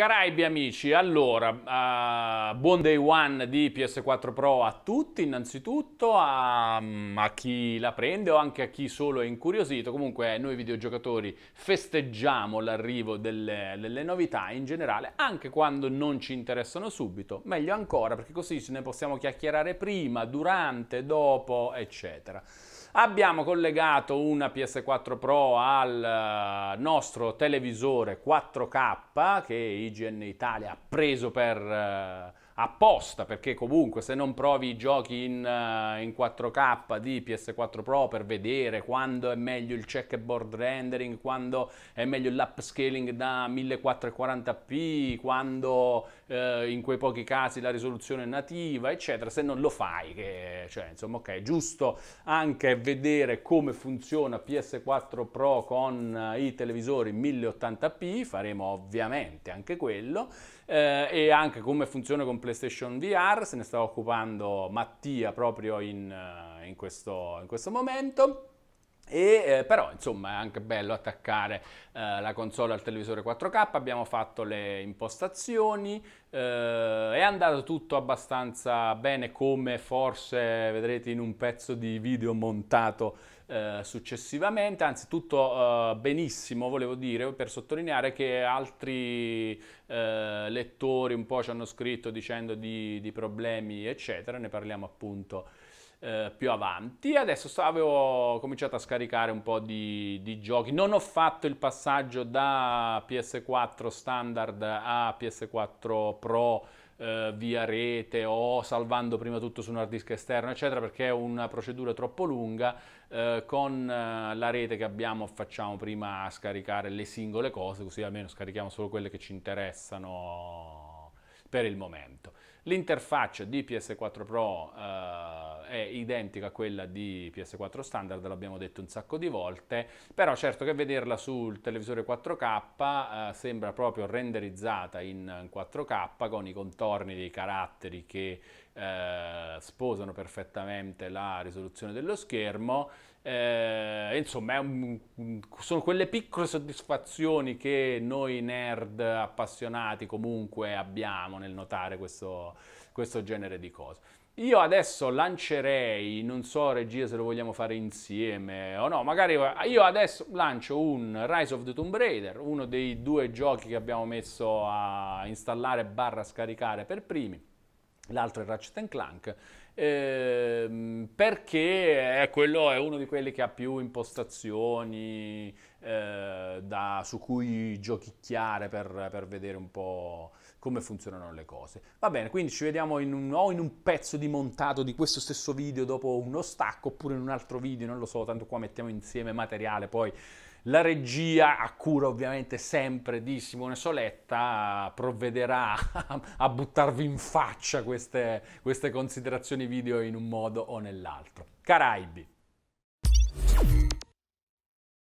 Caraibi amici, allora, uh, buon day one di PS4 Pro a tutti innanzitutto, a, a, chi la prende o anche a chi solo è incuriosito, comunque noi videogiocatori festeggiamo l'arrivo delle, delle novità in generale, anche quando non ci interessano subito, meglio ancora perché così ce ne possiamo chiacchierare prima, durante, dopo, eccetera. Abbiamo collegato una PS4 Pro al eh, nostro televisore 4K che IGN Italia ha preso per eh, apposta perché comunque se non provi i giochi in, uh, in, 4K di PS4 Pro per vedere quando è meglio il checkerboard rendering, quando è meglio l'upscaling da 1440p, quando uh, in quei pochi casi la risoluzione è nativa, eccetera, se non lo fai, che, cioè insomma ok, giusto anche vedere come funziona PS4 Pro con uh, i televisori 1080p, faremo ovviamente anche quello, e anche come funziona completamente PlayStation VR, se ne sta occupando Mattia proprio in, eh, in, questo, in questo momento. E, eh, però insomma è anche bello attaccare eh, la console al televisore 4K, abbiamo fatto le impostazioni, eh, è andato tutto abbastanza bene come forse vedrete in un pezzo di video montato eh, successivamente, anzi tutto eh, benissimo volevo dire per sottolineare che altri eh, lettori un po' ci hanno scritto dicendo di, di problemi eccetera, ne parliamo appunto eh, più avanti. Adesso avevo cominciato a scaricare un po' di, di, giochi, non ho fatto il passaggio da PS4 standard a PS4 Pro eh, via rete o salvando prima tutto su un hard disk esterno eccetera perché è una procedura troppo lunga eh, con eh, la rete che abbiamo facciamo prima scaricare le singole cose così almeno scarichiamo solo quelle che ci interessano per il momento. L'interfaccia di PS4 Pro eh, è identica a quella di PS4 standard, l'abbiamo detto un sacco di volte, però certo che vederla sul televisore 4K eh, sembra proprio renderizzata in 4K con i contorni dei caratteri che eh, sposano perfettamente la risoluzione dello schermo. Eh, insomma, un, sono quelle piccole soddisfazioni che noi nerd appassionati comunque abbiamo nel notare questo, questo genere di cose. Io adesso lancerei, non so regia se lo vogliamo fare insieme o no, magari io adesso lancio un Rise of the Tomb Raider, uno dei due giochi che abbiamo messo a installare barra scaricare per primi l'altro è Ratchet Clank, ehm, perché è, quello, è uno di quelli che ha più impostazioni eh, da, su cui giochicchiare per, per, vedere un po' come funzionano le cose. Va bene, quindi ci vediamo in un, o in un pezzo di montato di questo stesso video dopo uno stacco, oppure in un altro video, non lo so, tanto qua mettiamo insieme materiale, poi la regia, a cura ovviamente sempre di Simone Soletta, provvederà a buttarvi in faccia queste, queste considerazioni video in un modo o nell'altro. Caraibi.